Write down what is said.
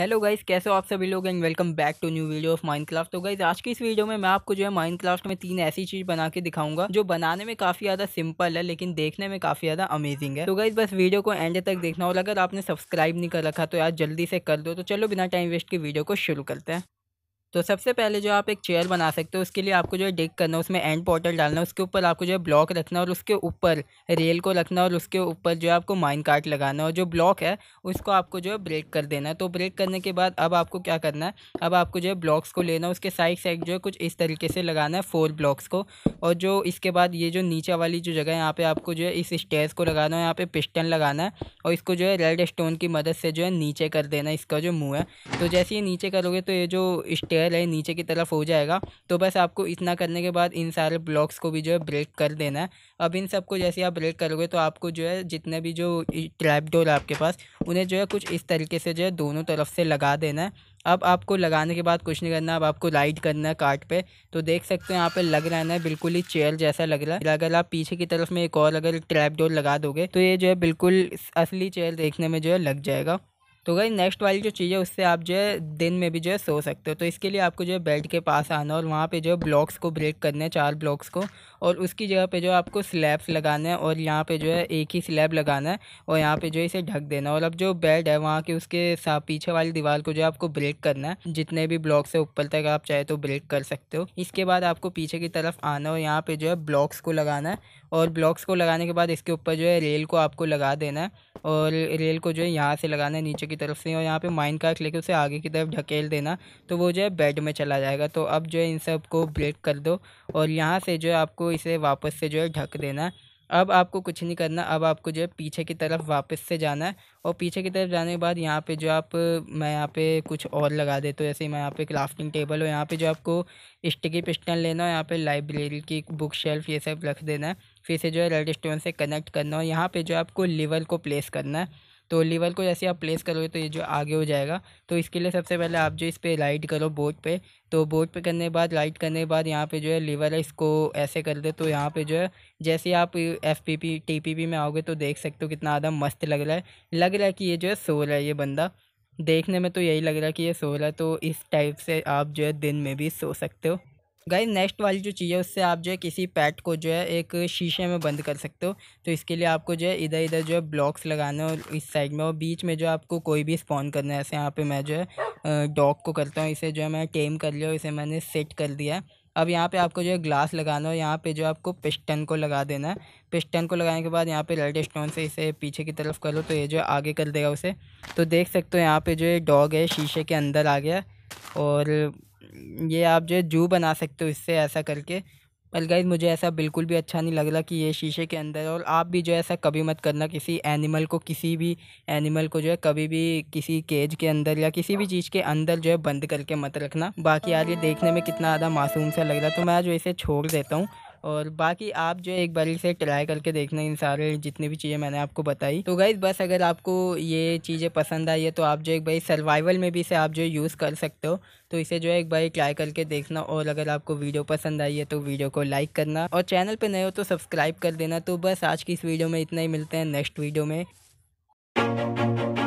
hello guys कैसे हो आप सभी लोग and welcome back to new video of Mind Craft तो गाइस आज की इस वीडियो में मैं आपको जो है माइंड क्राफ्ट में तीन ऐसी चीज बना के दिखाऊंगा जो बनाने में काफी ज्यादा सिंपल है लेकिन देखने में काफी ज्यादा अमेजिंग है तो गाइस बस वीडियो को एंड तक देखना और अगर आपने सब्सक्राइब नहीं कर रखा तो यार जल्दी से कर दो तो चलो बिना टाइम वेस्ट की वीडियो को शुरू करते हैं तो सबसे पहले जो आप एक चेयर बना सकते हो उसके लिए आपको जो है डिक करना उसमें एंड पोर्टल डालना है उसके ऊपर आपको जो है ब्लॉक रखना और उसके ऊपर रेल को रखना और उसके ऊपर जो है आपको माइन कार्ट लगाना और जो ब्लॉक है उसको आपको जो है ब्रेक कर देना तो ब्रेक करने के बाद अब आपको क्या करना है अब आपको जो है ब्लॉक्स को लेना उसके साइड साइड जो है कुछ इस तरीके से लगाना है फोर ब्लॉक्स को और जो इसके बाद ये जो नीचे वाली जो जगह है यहाँ पर आपको जो है इस स्टेयर्स को लगाना है यहाँ पर पिस्टन लगाना है और इसको जो है रेड स्टोन की मदद से जो है नीचे कर देना इसका जो मुँह है तो जैसे ये नीचे करोगे तो ये जो स्टेयर चेयर है नीचे की तरफ हो जाएगा तो बस आपको इतना करने के बाद इन सारे ब्लॉक्स को भी जो है ब्रेक कर देना है अब इन सबको जैसे आप ब्रेक करोगे तो आपको जो है जितने भी जो ट्रैप डोर आपके पास उन्हें जो है कुछ इस तरीके से जो है दोनों तरफ से लगा देना है अब आपको लगाने के बाद कुछ नहीं करना अब आपको राइड करना है कार्ट पे तो देख सकते हैं यहाँ पे लग रहा है ना बिल्कुल ही चेयर जैसा लग रहा है अगर आप पीछे की तरफ में एक और अगर ट्रैप डोर लगा दोगे तो ये जो है बिल्कुल असली चेयर देखने में जो है लग जाएगा तो गई नेक्स्ट वाली जो चीज़ है उससे आप जो है दिन में भी जो है सो सकते हो तो इसके लिए आपको जो है बेड के पास आना और वहाँ पे जो है ब्लॉक्स को ब्रेक करने हैं चार ब्लॉक्स को और उसकी जगह पे जो आपको स्लैब्स लगाना है और यहाँ पे जो है एक ही स्लैब लगाना है और यहाँ पे जो इसे ढक देना और अब जो बेड है वहाँ के उसके पीछे वाली दीवार को जो आपको ब्रेक करना है जितने भी ब्लॉक्स है ऊपर तक आप चाहे तो ब्रेक कर सकते हो इसके बाद आपको पीछे की तरफ आना और यहाँ पर जो है ब्लॉक्स को लगाना है और ब्लॉक्स को लगाने के बाद इसके ऊपर जो है रेल को आपको लगा देना है और रेल को जो है यहाँ से लगाना है नीचे की तरफ से और यहाँ पे माइन कार्ट लेके उसे आगे की तरफ ढकेल देना तो वो जो है बेड में चला जाएगा तो अब जो है इन सब को ब्रेक कर दो और यहाँ से जो है आपको इसे वापस से जो है ढक देना अब आपको कुछ नहीं करना अब आपको जो है पीछे की तरफ वापस से जाना है और पीछे की तरफ जाने के बाद यहाँ पे जो आप मैं यहाँ पे कुछ और लगा देता हूँ जैसे मैं यहाँ पे क्राफ्टिंग टेबल हो यहाँ पे जो आपको स्टिकी पिस्टन लेना हो यहाँ पे लाइब्रेरी की बुक शेल्फ ये सब रख देना है फिर से जो है रेड स्टोन से कनेक्ट करना हो यहाँ पर जो आपको लीवर को प्लेस करना है तो लीवर को जैसे आप प्लेस करोगे तो ये जो आगे हो जाएगा तो इसके लिए सबसे पहले आप जो इस पर लाइट करो बोर्ड पे तो बोर्ड पे करने के बाद लाइट करने के बाद यहाँ पे जो है लीवर है इसको ऐसे कर दे तो यहाँ पे जो है जैसे आप F P P T P P में आओगे तो देख सकते हो कितना आधा मस्त लग रहा है लग रहा है कि ये जो है सो रहा है ये बंदा देखने में तो यही लग रहा है कि ये सो रहा है तो इस टाइप से आप जो है दिन में भी सो सकते हो गाइस नेक्स्ट वाली जो चीज़ है उससे आप जो है किसी पैट को जो है एक शीशे में बंद कर सकते हो तो इसके लिए आपको जो है इधर इधर जो है ब्लॉक्स लगाने और इस साइड में और बीच में जो आपको कोई भी स्पॉन करना है ऐसे यहाँ पे मैं जो है डॉग को करता हूँ इसे जो है मैं टेम कर लिया इसे मैंने सेट कर दिया अब यहाँ पे आपको जो है ग्लास लगाना है यहाँ पे जो आपको पिस्टन को लगा देना है पिस्टन को लगाने के बाद यहाँ पे रेड स्टोन से इसे पीछे की तरफ करो तो ये जो आगे कर देगा उसे तो देख सकते हो यहाँ पे जो ये डॉग है शीशे के अंदर आ गया और ये आप जो है जू बना सकते हो इससे ऐसा करके पर गाइज मुझे ऐसा बिल्कुल भी अच्छा नहीं लग रहा कि ये शीशे के अंदर और आप भी जो है ऐसा कभी मत करना किसी एनिमल को किसी भी एनिमल को जो है कभी भी किसी केज के अंदर या किसी भी चीज़ के अंदर जो है बंद करके मत रखना बाकी यार ये देखने में कितना ज़्यादा मासूम सा लग रहा तो मैं जो इसे छोड़ देता हूँ और बाकी आप जो एक बार इसे ट्राई करके देखना इन सारे जितनी भी चीज़ें मैंने आपको बताई तो गाइज़ बस अगर आपको ये चीज़ें पसंद आई है तो आप जो एक बार सर्वाइवल में भी इसे आप जो यूज़ कर सकते हो तो इसे जो है एक बार ट्राई करके देखना और अगर आपको वीडियो पसंद आई है तो वीडियो को लाइक करना और चैनल पर नए हो तो सब्सक्राइब कर देना तो बस आज की इस वीडियो में इतना ही मिलते हैं नेक्स्ट वीडियो में